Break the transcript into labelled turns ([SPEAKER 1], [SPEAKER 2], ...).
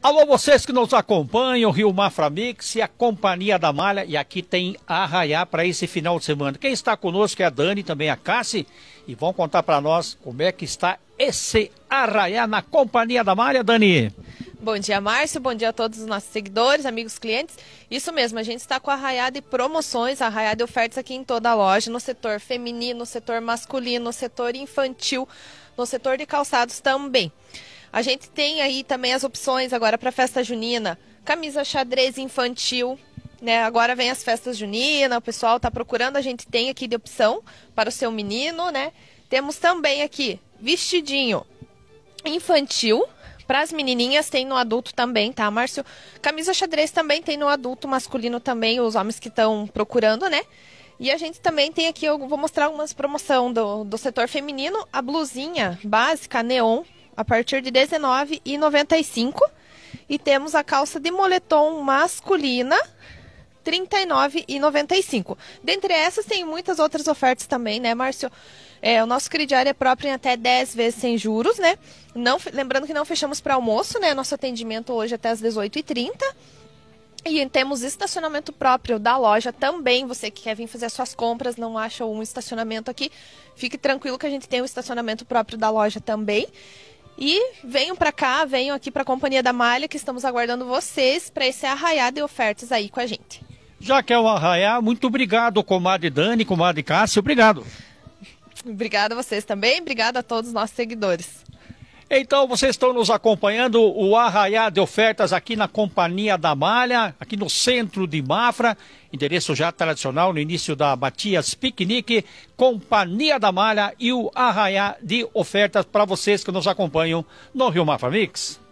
[SPEAKER 1] Alô, vocês que nos acompanham, Rio Mafra Mix e a Companhia da Malha. E aqui tem Arraiá para esse final de semana. Quem está conosco é a Dani, também a Cassi. E vão contar para nós como é que está esse Arraiá na Companhia da Malha, Dani.
[SPEAKER 2] Bom dia, Márcio. Bom dia a todos os nossos seguidores, amigos, clientes. Isso mesmo, a gente está com a Arraiá de promoções, a Arraiá de ofertas aqui em toda a loja, no setor feminino, no setor masculino, no setor infantil, no setor de calçados também. A gente tem aí também as opções agora para festa junina, camisa xadrez infantil, né? Agora vem as festas juninas, o pessoal está procurando, a gente tem aqui de opção para o seu menino, né? Temos também aqui vestidinho infantil, para as menininhas tem no adulto também, tá, Márcio? Camisa xadrez também tem no adulto, masculino também, os homens que estão procurando, né? E a gente também tem aqui, eu vou mostrar algumas promoção do, do setor feminino, a blusinha básica neon a partir de R$19,95. E temos a calça de moletom masculina, 39,95. Dentre essas, tem muitas outras ofertas também, né, Márcio? É, o nosso crediário é próprio em até 10 vezes sem juros, né? Não, lembrando que não fechamos para almoço, né? Nosso atendimento hoje é até às 18h30. E temos estacionamento próprio da loja também. Você que quer vir fazer suas compras, não acha um estacionamento aqui, fique tranquilo que a gente tem um estacionamento próprio da loja também. E venham para cá, venham aqui para a Companhia da Malha, que estamos aguardando vocês para esse arraiar de ofertas aí com a gente.
[SPEAKER 1] Já que é o arraiar, muito obrigado, comadre Dani, comadre Cássio, obrigado.
[SPEAKER 2] Obrigada a vocês também, obrigada a todos os nossos seguidores. Então, vocês estão nos
[SPEAKER 1] acompanhando, o Arraiá de Ofertas aqui na Companhia da Malha, aqui no centro de Mafra, endereço já tradicional no início da Batias Piquenique, Companhia da Malha e o Arraiá de Ofertas para vocês que nos acompanham no Rio Mafra Mix.